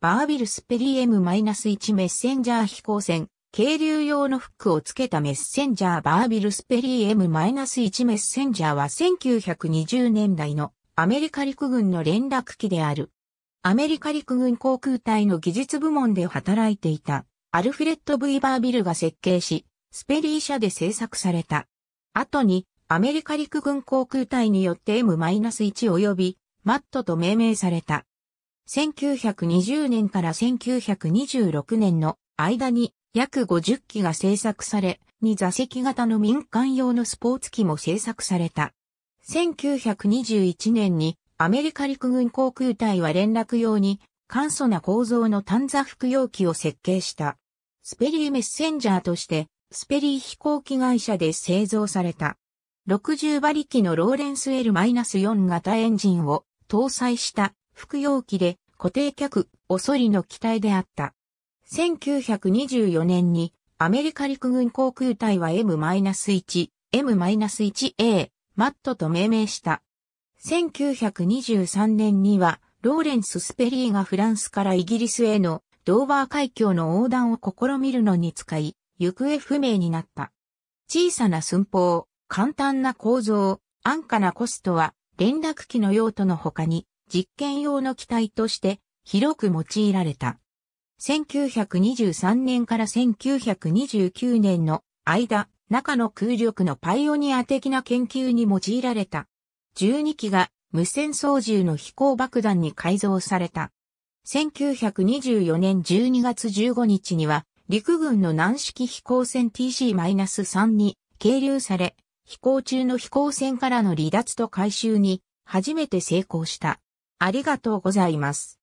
バービルスペリー M-1 メッセンジャー飛行船、軽流用のフックをつけたメッセンジャーバービルスペリー M-1 メッセンジャーは1920年代のアメリカ陸軍の連絡機である。アメリカ陸軍航空隊の技術部門で働いていたアルフレッド・ブイバービルが設計し、スペリー社で製作された。後にアメリカ陸軍航空隊によって M-1 及びマットと命名された。1920年から1926年の間に約50機が製作され、2座席型の民間用のスポーツ機も製作された。1921年にアメリカ陸軍航空隊は連絡用に簡素な構造の短座服用機を設計した。スペリーメッセンジャーとしてスペリー飛行機会社で製造された。60馬力のローレンス L-4 型エンジンを搭載した服用機で固定客、おそりの機体であった。1924年にアメリカ陸軍航空隊は M-1、M-1A、マットと命名した。1923年には、ローレンス・スペリーがフランスからイギリスへのドーバー海峡の横断を試みるのに使い、行方不明になった。小さな寸法、簡単な構造、安価なコストは連絡機の用途の他に実験用の機体として広く用いられた。1923年から1929年の間、中の空力のパイオニア的な研究に用いられた。12機が無線操縦の飛行爆弾に改造された。1924年12月15日には、陸軍の軟式飛行船 TC-3 に係留され、飛行中の飛行船からの離脱と回収に初めて成功した。ありがとうございます。